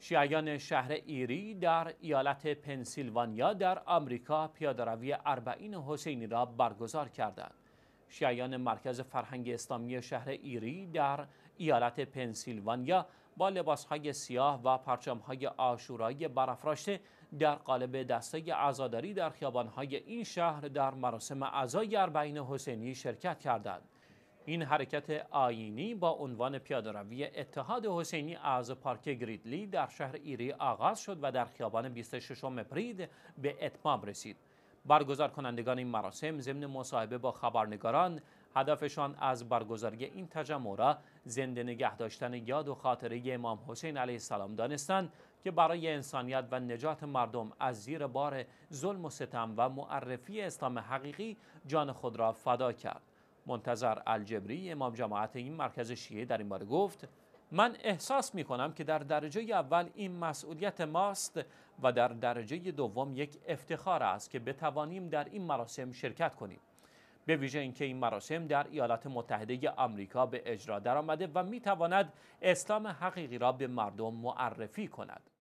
شیعیان شهر ایری در ایالت پنسیلوانیا در آمریکا پیادهروی اربعین حسینی را برگزار کردند. شیعیان مرکز فرهنگ اسلامی شهر ایری در ایالت پنسیلوانیا با لباسهای سیاه و پرچمهای آشورایی برافراشته در قالب دسته عزاداری در خیابانهای این شهر در مراسم عزای اربعین حسینی شرکت کردند. این حرکت آینی با عنوان پیادهروی اتحاد حسینی از پارک گریدلی در شهر ایری آغاز شد و در خیابان 26 مپرید به اتمام رسید. برگزار کنندگان این مراسم ضمن مصاحبه با خبرنگاران هدفشان از برگزاری این تجمع را زنده نگه داشتن یاد و خاطره امام حسین علیه السلام دانستند که برای انسانیت و نجات مردم از زیر بار ظلم و ستم و معرفی اسلام حقیقی جان خود را فدا کرد. منتظر الجبری امام جماعت این مرکز شیعه در این باره گفت من احساس می کنم که در درجه اول این مسئولیت ماست و در درجه دوم یک افتخار است که بتوانیم در این مراسم شرکت کنیم به ویژه اینکه این مراسم در ایالات متحده آمریکا به اجرا درآمده و می تواند اسلام حقیقی را به مردم معرفی کند